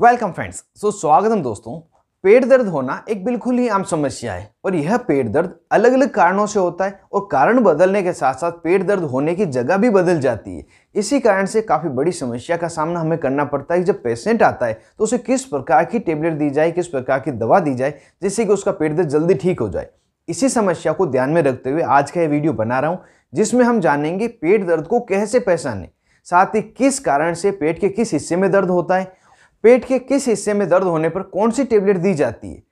welcome friends so स्वागतम दोस्तों पेट दर्द होना एक बिल्कुल ही आम समस्या है और यह पेट दर्द अलग अलग कारणों से होता है और कारण बदलने के साथ साथ पेट दर्द होने की जगह भी बदल जाती है इसी कारण से काफ़ी बड़ी समस्या का सामना हमें करना पड़ता है जब पेशेंट आता है तो उसे किस प्रकार की टेबलेट दी जाए किस प्रकार की दवा दी जाए जिससे कि उसका पेट दर्द जल्दी ठीक हो जाए इसी समस्या को ध्यान में रखते हुए आज का यह वीडियो बना रहा हूँ जिसमें हम जानेंगे पेट दर्द को कैसे पहचाने साथ ही किस कारण से पेट के किस हिस्से में दर्द होता है पेट के किस हिस्से में दर्द होने पर कौन सी टेबलेट दी जाती है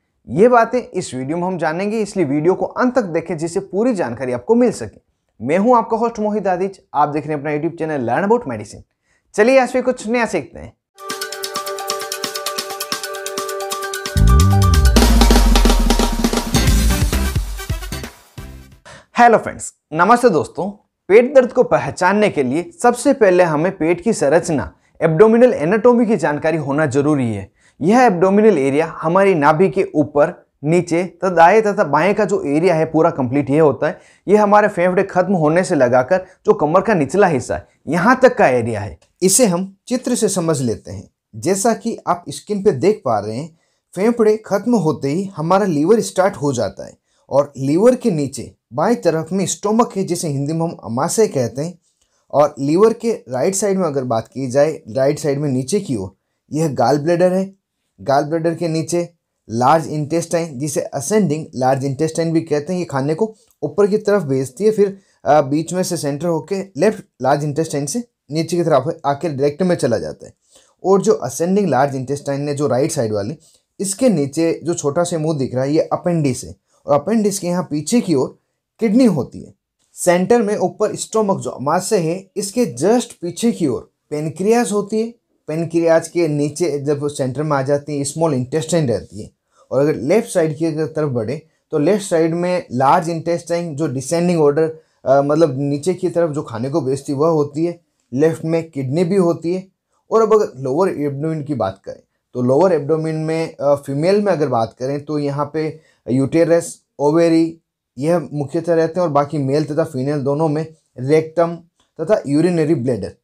ये बातें इस वीडियो में हम जानेंगे इसलिए वीडियो को अंत तक देखें जिससे पूरी जानकारी आपको मिल सके मैं हूं आपका होस्ट मोहित आदिज आप देख रहे हैं अपना YouTube channel learn about medicine चलिए आज भी कुछ नया सीखते हैं हेलो फ्रेंड्स नमस्ते दोस्तों पेट दर्द को पहचानने के लिए सबसे पहले हमें पेट की संरचना एब्डोमिनल एनाटोमी की जानकारी होना जरूरी है यह एब्डोमिनल एरिया हमारी नाभि के ऊपर नीचे तथा दाएं तथा बाएं का जो एरिया है पूरा कंप्लीट ये होता है ये हमारे फेफड़े खत्म होने से लगाकर जो कमर का निचला हिस्सा है यहाँ तक का एरिया है इसे हम चित्र से समझ लेते हैं जैसा कि आप स्क्रीन पे देख पा रहे हैं फेफड़े खत्म होते ही हमारा लीवर स्टार्ट हो जाता है और लीवर के नीचे बाएं तरफ में स्टोमक है जिसे हिंदी में हम अमाशय कहते हैं और लीवर के राइट साइड में अगर बात की जाए राइट साइड में नीचे की ओर यह गाल ब्लेडर है गाल ब्लेडर के नीचे लार्ज इंटेस्टाइन जिसे असेंडिंग लार्ज इंटेस्टाइन भी कहते हैं ये खाने को ऊपर की तरफ भेजती है फिर बीच में से सेंटर होकर लेफ्ट लार्ज इंटेस्टाइन से नीचे की तरफ आके डायरेक्ट में चला जाता है और जो असेंडिंग लार्ज इंटेस्टाइन ने जो राइट साइड वाली इसके नीचे जो छोटा सा मुंह दिख रहा है ये अपेंडिस है और अपेंडिस के यहाँ पीछे की ओर किडनी होती है सेंटर में ऊपर स्टोमक जो मासे है इसके जस्ट पीछे की ओर पेनक्रियाज होती है पेनक्रियाज के नीचे जब सेंटर में आ जाती है स्मॉल इंटेस्टाइन रहती है और अगर लेफ्ट साइड की अगर तरफ बढ़े तो लेफ्ट साइड में लार्ज इंटेस्टाइन जो डिसेंडिंग ऑर्डर मतलब नीचे की तरफ जो खाने को बेचती वह होती है लेफ्ट में किडनी भी होती है और अब अगर लोअर एब्डोमिन की बात करें तो लोअर एब्डोमिन में फीमेल में अगर बात करें तो यहाँ पे यूटेरस ओवेरी यह मुख्यतः रहते हैं और बाकी मेल तथा फीमेल दोनों में रेक्टम तथा यूरिनरी ब्लेडर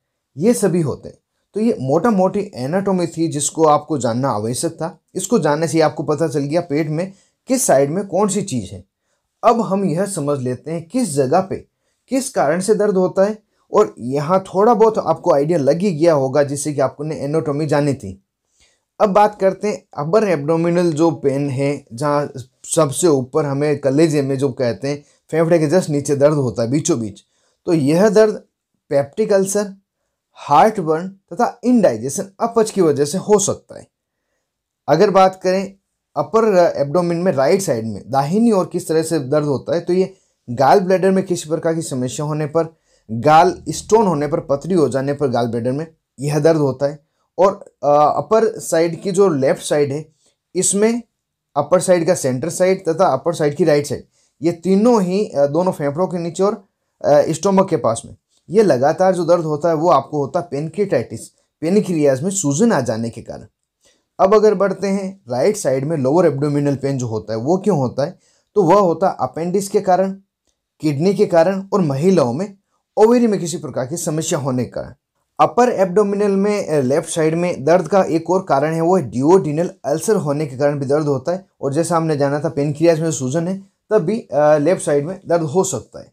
ये सभी होते हैं तो ये मोटा मोटी एनाटोमी थी जिसको आपको जानना आवश्यक था इसको जानने से आपको पता चल गया पेट में किस साइड में कौन सी चीज़ है अब हम यह समझ लेते हैं किस जगह पे किस कारण से दर्द होता है और यहाँ थोड़ा बहुत आपको आइडिया लग ही गया होगा जिससे कि आपको ने एनाटोमी जानी थी अब बात करते हैं अपर एब्डोमिनल जो पेन है जहाँ सबसे ऊपर हमें कलेजे में जो कहते हैं फेफड़े के जस्ट नीचे दर्द होता है बीचों बीच तो यह दर्द पेप्टिक अल्सर हार्ट बर्न तथा इनडाइजेशन अपच की वजह से हो सकता है अगर बात करें अपर एब्डोमिन में राइट साइड में दाहिनी ओर किस तरह से दर्द होता है तो ये गाल ब्लैडर में किसी प्रकार की समस्या होने पर गाल स्टोन होने पर पथरी हो जाने पर गाल ब्लैडर में यह दर्द होता है और अपर साइड की जो लेफ्ट साइड है इसमें अपर साइड का सेंटर साइड तथा अपर साइड की राइट साइड ये तीनों ही दोनों फेफड़ों के नीचे और स्टोमक के पास में ये लगातार जो दर्द होता है वो आपको होता है पेनक्रिटाइटिस पेनक्रियाज में सूजन आ जाने के कारण अब अगर बढ़ते हैं राइट साइड में लोअर एब्डोमिनल पेन जो होता है वो क्यों होता है तो वह होता है अपेंडिक्स के कारण किडनी के कारण और महिलाओं में ओवेरी में किसी प्रकार की समस्या होने के कारण अपर एब्डोमिनल में लेफ्ट साइड में दर्द का एक और कारण है वो है डिओडिनल अल्सर होने के कारण भी दर्द होता है और जैसा हमने जाना था पेनक्रियाज में सूजन है तब भी लेफ्ट साइड में दर्द हो सकता है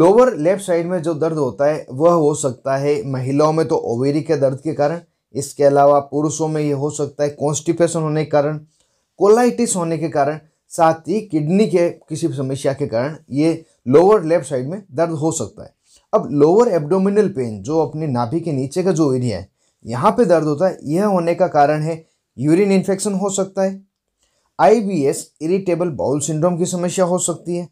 लोअर लेफ्ट साइड में जो दर्द होता है वह हो सकता है महिलाओं में तो ओवेरी के दर्द के कारण इसके अलावा पुरुषों में ये हो सकता है कॉन्स्टिपेशन होने के कारण कोलाइटिस होने के कारण साथ ही किडनी के किसी समस्या के कारण ये लोअर लेफ्ट साइड में दर्द हो सकता है अब लोअर एब्डोमिनल पेन जो अपने नाभि के नीचे का जो एरिया है यहाँ पे दर्द होता है यह होने का कारण है यूरिन इन्फेक्शन हो सकता है आईबीएस इरिटेबल बाउल सिंड्रोम की समस्या हो सकती है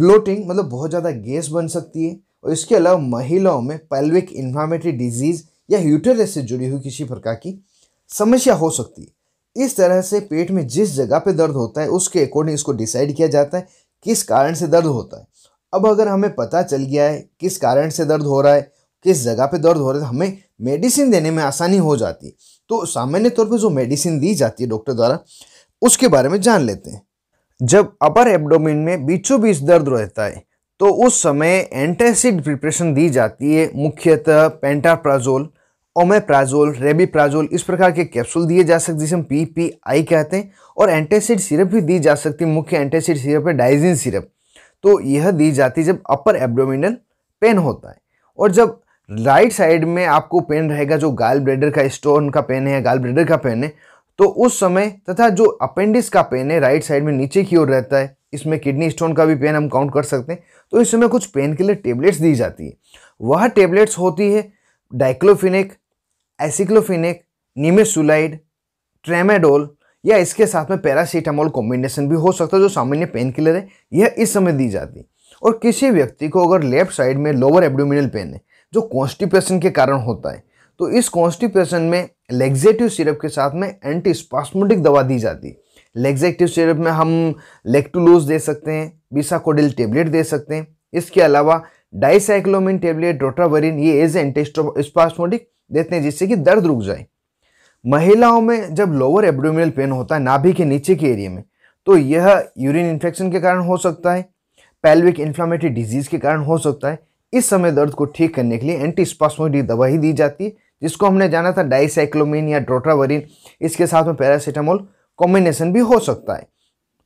ब्लोटिंग मतलब बहुत ज़्यादा गैस बन सकती है और इसके अलावा महिलाओं में पैल्विक इन्फ्लामेटरी डिजीज़ या यूटेरस से जुड़ी हुई किसी प्रकार की समस्या हो सकती है इस तरह से पेट में जिस जगह पे दर्द होता है उसके अकॉर्डिंग इसको डिसाइड किया जाता है किस कारण से दर्द होता है अब अगर हमें पता चल गया है किस कारण से दर्द हो रहा है किस जगह पे दर्द हो रहा है हमें मेडिसिन देने में आसानी हो जाती है तो सामान्य तौर पे जो मेडिसिन दी जाती है डॉक्टर द्वारा उसके बारे में जान लेते हैं जब अपर एब्डोमिन में बीचों बीच दर्द रहता है तो उस समय एंटासिड प्रिपरेशन दी जाती है मुख्यतः पेंटाप्राजोल ओमेप्राजोल रेबीप्राजोल इस प्रकार के कैप्सूल दिए जा सकते जिसे हम पी पी आई कहते हैं और एंटासिड सिरप भी दी जा सकती है मुख्य एंटासिड सिरप है डाइजिन सिरप तो यह दी जाती है जब अपर एब्डोमिनल पेन होता है और जब राइट साइड में आपको पेन रहेगा जो गाल ब्रेडर का स्टोन का पेन है गाल ब्रेडर का पेन है तो उस समय तथा जो अपेंडिक्स का पेन है राइट साइड में नीचे की ओर रहता है इसमें किडनी स्टोन का भी पेन हम काउंट कर सकते हैं तो इस समय कुछ पेन के लिए टेबलेट्स दी जाती है वह टेबलेट्स होती है डाइक्लोफिनिक एसिक्लोफिनिक निमेसुलाइड ट्रेमेडोल या इसके साथ में पैरासीटामोल कॉम्बिनेशन भी हो सकता है जो सामान्य पेन किलर है यह इस समय दी जाती और किसी व्यक्ति को अगर लेफ्ट साइड में लोअर एब्डोमिनल पेन है जो कॉन्स्टिपेशन के कारण होता है तो इस कॉन्स्टिपेशन में लेग्जेटिव सिरप के साथ में एंटी स्पास्मोटिक दवा दी जाती है लेग्जेटिव सिरप में हम लेक्टुलोज दे सकते हैं बिसाकोडिल टेबलेट दे सकते हैं इसके अलावा डाइसाइक्लोमिन टेबलेट डोट्रावरिन ये एज एंटी स्पास्मोटिक देते हैं जिससे कि दर्द रुक जाए महिलाओं में जब लोअर एब्डोमिनल पेन होता है नाभि के नीचे के एरिया में तो यह यूरिन इन्फेक्शन के कारण हो सकता है पैल्विक इन्फ्लामेटरी डिजीज़ के कारण हो सकता है इस समय दर्द को ठीक करने के लिए एंटी स्पास्मोडी दवा ही दी जाती है जिसको हमने जाना था डाइसाइक्लोमिन या ड्रोट्रावरिन इसके साथ में पैरासीटामोल कॉम्बिनेशन भी हो सकता है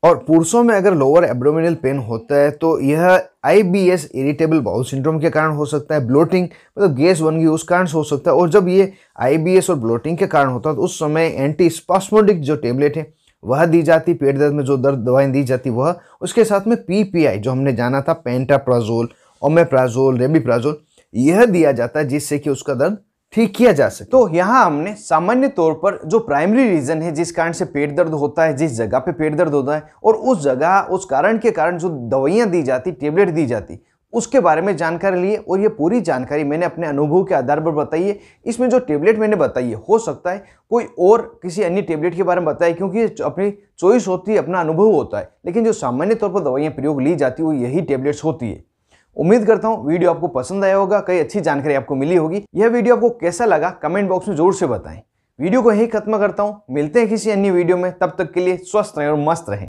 और पुरुषों में अगर लोअर एब्डोमिनल पेन होता है तो यह I B S irritable bowel syndrome के कारण हो सकता है ब्लोटिंग मतलब गैस बन गई उस कारण से हो सकता है और जब ये आई बी एस और ब्लोटिंग के कारण होता है तो उस समय एंटी स्पास्मोडिक जो टेबलेट है वह दी जाती पेट दर्द में जो दर्द दवाएं दी जाती वह उसके साथ में पी पी आई जो हमने जाना था पेंटाप्राजोल ओमेप्राजोल रेबीप्राजोल यह दिया जाता है जिससे कि उसका दर्द ठीक किया जा सके तो यहाँ हमने सामान्य तौर पर जो प्राइमरी रीजन है जिस कारण से पेट दर्द होता है जिस जगह पे पेट दर्द होता है और उस जगह उस कारण के कारण जो दवाइयाँ दी जाती टेबलेट दी जाती उसके बारे में जानकारी लिए और ये पूरी जानकारी मैंने अपने अनुभव के आधार पर बताई है इसमें जो टेबलेट मैंने बताई है हो सकता है कोई और किसी अन्य टेबलेट के बारे में बताए क्योंकि अपनी चॉइस होती है अपना अनुभव होता है लेकिन जो सामान्य तौर पर दवाइयाँ प्रयोग ली जाती है वो यही टेबलेट्स होती है उम्मीद करता हूँ वीडियो आपको पसंद आया होगा कई अच्छी जानकारी आपको मिली होगी यह वीडियो आपको कैसा लगा कमेंट बॉक्स में जोर से बताएं वीडियो को यही खत्म करता हूँ मिलते हैं किसी अन्य वीडियो में तब तक के लिए स्वस्थ रहें और मस्त रहें